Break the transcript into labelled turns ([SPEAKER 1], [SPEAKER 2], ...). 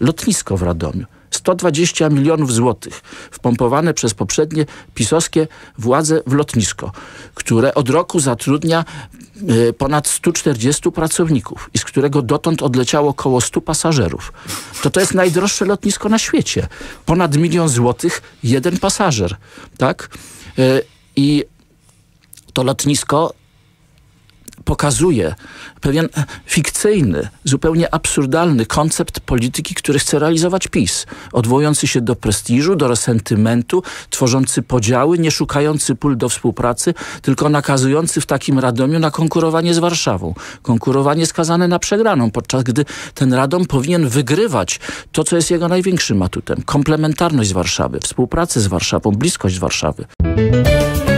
[SPEAKER 1] lotnisko w Radomiu. 120 milionów złotych wpompowane przez poprzednie pisowskie władze w lotnisko, które od roku zatrudnia e, ponad 140 pracowników i z którego dotąd odleciało około 100 pasażerów. To to jest najdroższe lotnisko na świecie. Ponad milion złotych, jeden pasażer. Tak? E, I to lotnisko pokazuje pewien fikcyjny, zupełnie absurdalny koncept polityki, który chce realizować PiS, odwołujący się do prestiżu, do resentymentu, tworzący podziały, nie szukający pól do współpracy, tylko nakazujący w takim Radomiu na konkurowanie z Warszawą. Konkurowanie skazane na przegraną, podczas gdy ten Radom powinien wygrywać to, co jest jego największym atutem. Komplementarność z Warszawy, współpracę z Warszawą, bliskość
[SPEAKER 2] Warszawy.